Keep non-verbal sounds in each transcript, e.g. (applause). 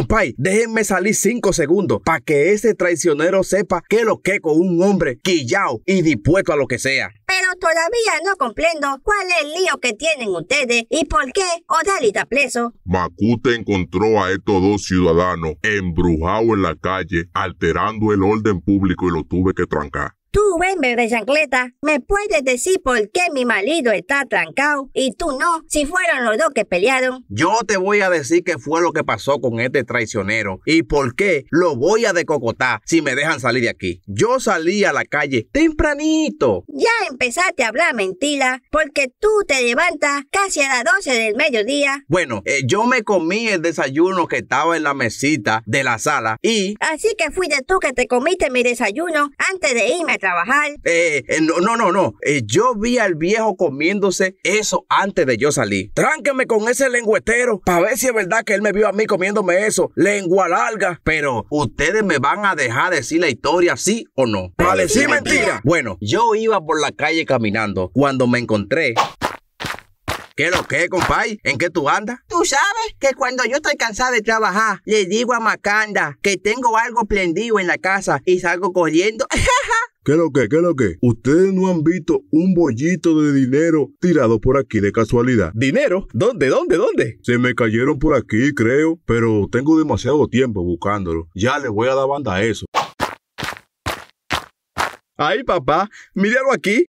compay, déjenme salir cinco segundos para que ese traicionero sepa que lo que con un hombre quillao y dispuesto a lo que sea. Pero todavía no comprendo cuál es el lío que tienen ustedes y por qué Odalita está preso. Macute encontró a estos dos ciudadanos embrujados en la calle, alterando el orden público y lo tuve que trancar. Tú venme de chancleta, me puedes decir por qué mi marido está trancado y tú no, si fueron los dos que pelearon. Yo te voy a decir qué fue lo que pasó con este traicionero y por qué lo voy a decocotar si me dejan salir de aquí. Yo salí a la calle tempranito. Ya empezaste a hablar mentira porque tú te levantas casi a las 12 del mediodía. Bueno, eh, yo me comí el desayuno que estaba en la mesita de la sala y... Así que fui de tú que te comiste mi desayuno antes de irme a trabajar. Eh, eh, no, no, no, no. Eh, yo vi al viejo comiéndose eso antes de yo salir. Tránqueme con ese lengüetero para ver si es verdad que él me vio a mí comiéndome eso. Lengua larga. Pero ustedes me van a dejar decir la historia sí o no. Vale, decir mentira. Bueno, yo iba por la calle caminando cuando me encontré ¿Qué lo que, compay? ¿En qué tú andas? Tú sabes que cuando yo estoy cansada de trabajar, le digo a Macanda que tengo algo prendido en la casa y salgo corriendo. (laughs) ¿Qué es lo que? ¿Qué es lo que? ¿Ustedes no han visto un bollito de dinero tirado por aquí de casualidad? ¿Dinero? ¿Dónde? ¿Dónde? ¿Dónde? Se me cayeron por aquí, creo, pero tengo demasiado tiempo buscándolo. Ya les voy a dar banda a eso. Ay, papá, míralo aquí.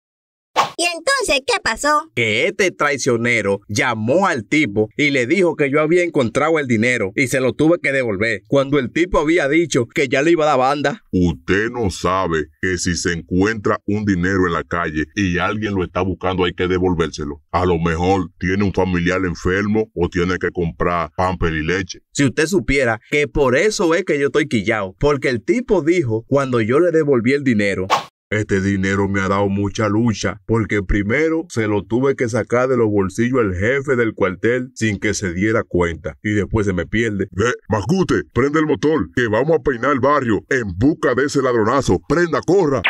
¿Y entonces qué pasó? Que este traicionero llamó al tipo y le dijo que yo había encontrado el dinero y se lo tuve que devolver, cuando el tipo había dicho que ya le iba a la banda. Usted no sabe que si se encuentra un dinero en la calle y alguien lo está buscando hay que devolvérselo. A lo mejor tiene un familiar enfermo o tiene que comprar pamper y leche. Si usted supiera que por eso es que yo estoy quillado, porque el tipo dijo cuando yo le devolví el dinero este dinero me ha dado mucha lucha, porque primero se lo tuve que sacar de los bolsillos al jefe del cuartel sin que se diera cuenta, y después se me pierde. Eh, Mascute, prende el motor, que vamos a peinar el barrio en busca de ese ladronazo. Prenda, corra.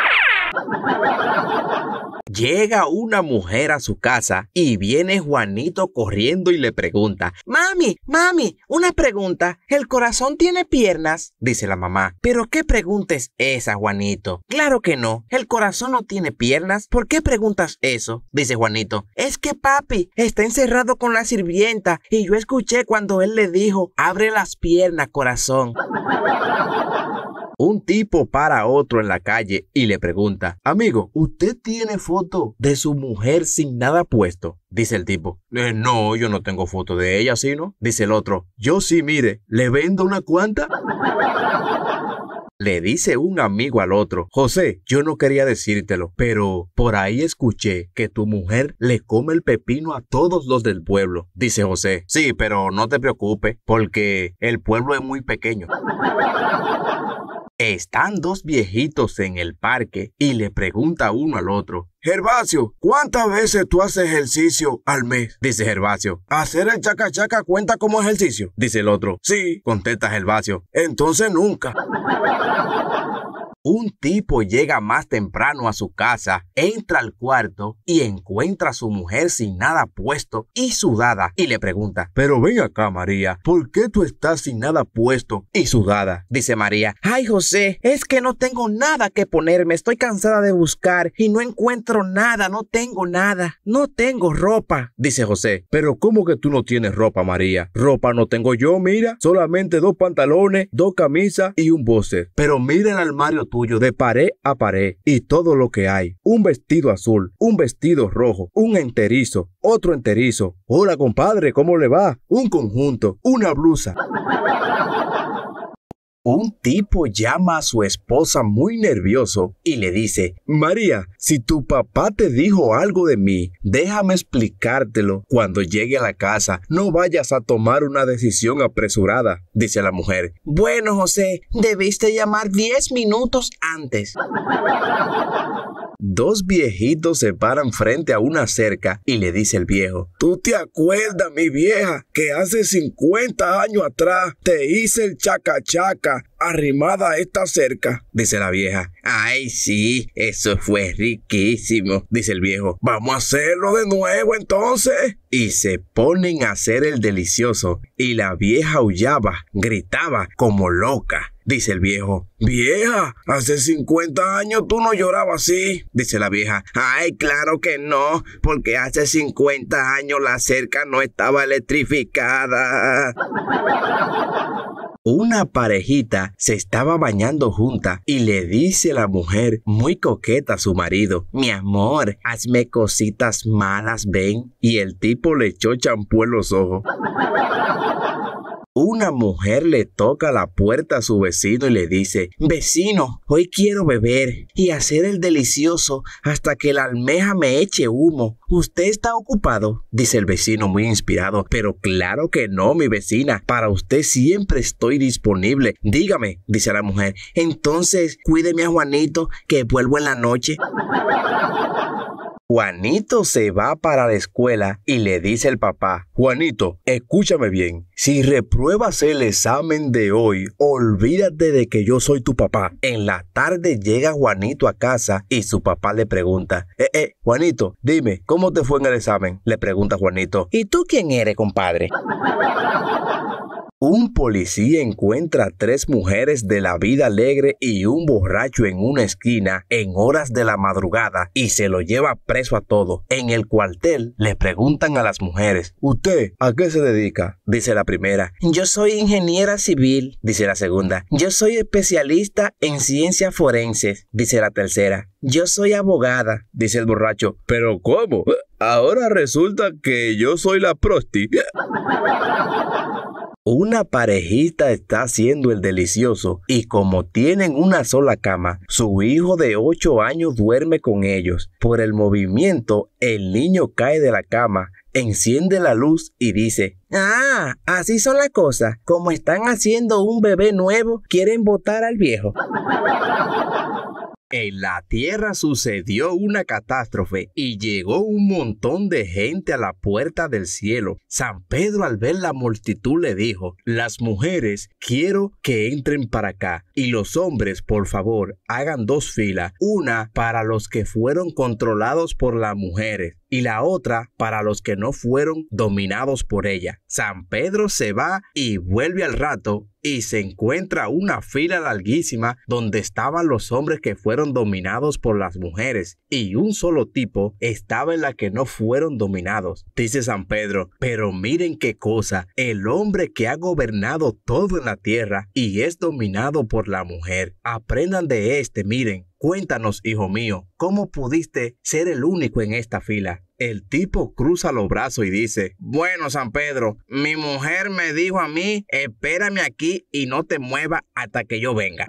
Llega una mujer a su casa y viene Juanito corriendo y le pregunta, Mami, mami, una pregunta, ¿el corazón tiene piernas? dice la mamá. ¿Pero qué pregunta es esa, Juanito? Claro que no, el corazón no tiene piernas. ¿Por qué preguntas eso? dice Juanito. Es que papi está encerrado con la sirvienta y yo escuché cuando él le dijo, abre las piernas, corazón. (laughs) un tipo para otro en la calle y le pregunta, amigo, ¿usted tiene foto de su mujer sin nada puesto? Dice el tipo, eh, no, yo no tengo foto de ella, sino. no? Dice el otro, yo sí, mire, ¿le vendo una cuanta? Le dice un amigo al otro, José, yo no quería decírtelo, pero por ahí escuché que tu mujer le come el pepino a todos los del pueblo. Dice José, sí, pero no te preocupes, porque el pueblo es muy pequeño. Están dos viejitos en el parque y le pregunta uno al otro, Gervasio, ¿cuántas veces tú haces ejercicio al mes? Dice Gervasio. ¿Hacer el chaca chaca cuenta como ejercicio? Dice el otro. Sí, contesta Gervasio. Entonces nunca un tipo llega más temprano a su casa, entra al cuarto y encuentra a su mujer sin nada puesto y sudada y le pregunta, pero ven acá María, ¿por qué tú estás sin nada puesto y sudada? Dice María, ay José, es que no tengo nada que ponerme, estoy cansada de buscar y no encuentro nada, no tengo nada, no tengo ropa, dice José, pero ¿cómo que tú no tienes ropa María? Ropa no tengo yo, mira, solamente dos pantalones, dos camisas y un boxer, pero mira el armario de pared a pared y todo lo que hay. Un vestido azul, un vestido rojo, un enterizo, otro enterizo. Hola compadre, ¿cómo le va? Un conjunto, una blusa un tipo llama a su esposa muy nervioso y le dice, María, si tu papá te dijo algo de mí, déjame explicártelo cuando llegue a la casa, no vayas a tomar una decisión apresurada, dice la mujer. Bueno, José, debiste llamar 10 minutos antes. Dos viejitos se paran frente a una cerca y le dice el viejo, ¿tú te acuerdas, mi vieja, que hace 50 años atrás te hice el chacachaca? arrimada esta cerca, dice la vieja. Ay, sí, eso fue riquísimo, dice el viejo. Vamos a hacerlo de nuevo entonces. Y se ponen a hacer el delicioso, y la vieja aullaba, gritaba como loca. Dice el viejo, vieja, hace 50 años tú no llorabas así. Dice la vieja, ay, claro que no, porque hace 50 años la cerca no estaba electrificada. (laughs) una parejita se estaba bañando junta y le dice la mujer muy coqueta a su marido, mi amor, hazme cositas malas, ven. Y el tipo le echó champú en los ojos. (laughs) una mujer le toca la puerta a su vecino y le dice, vecino, hoy quiero beber y hacer el delicioso hasta que la almeja me eche humo. ¿Usted está ocupado? dice el vecino muy inspirado, pero claro que no, mi vecina, para usted siempre estoy disponible. Dígame, dice la mujer, entonces cuídeme a Juanito que vuelvo en la noche. Juanito se va para la escuela y le dice el papá, Juanito, escúchame bien, si repruebas el examen de hoy, olvídate de que yo soy tu papá. En la tarde llega Juanito a casa y su papá le pregunta, eh, eh, Juanito, dime, ¿cómo te fue en el examen? Le pregunta Juanito, ¿y tú quién eres, compadre? Un policía encuentra a tres mujeres de la vida alegre y un borracho en una esquina en horas de la madrugada y se lo lleva preso a todo. En el cuartel le preguntan a las mujeres, ¿Usted a qué se dedica? Dice la primera, yo soy ingeniera civil, dice la segunda, yo soy especialista en ciencias forenses, dice la tercera, yo soy abogada, dice el borracho, pero ¿cómo? Ahora resulta que yo soy la prosti. (laughs) una parejita está haciendo el delicioso y como tienen una sola cama, su hijo de 8 años duerme con ellos. Por el movimiento, el niño cae de la cama, enciende la luz y dice, Ah, así son las cosas. Como están haciendo un bebé nuevo, quieren botar al viejo. (laughs) En la Tierra sucedió una catástrofe y llegó un montón de gente a la puerta del cielo. San Pedro al ver la multitud le dijo, las mujeres quiero que entren para acá y los hombres por favor hagan dos filas, una para los que fueron controlados por las mujeres y la otra para los que no fueron dominados por ella. San Pedro se va y vuelve al rato y se encuentra una fila larguísima donde estaban los hombres que fueron dominados por las mujeres y un solo tipo estaba en la que no fueron dominados, dice San Pedro. Pero miren qué cosa, el hombre que ha gobernado todo en la tierra y es dominado por la mujer. Aprendan de este, miren, Cuéntanos, hijo mío, ¿cómo pudiste ser el único en esta fila? El tipo cruza los brazos y dice, bueno, San Pedro, mi mujer me dijo a mí, espérame aquí y no te muevas hasta que yo venga.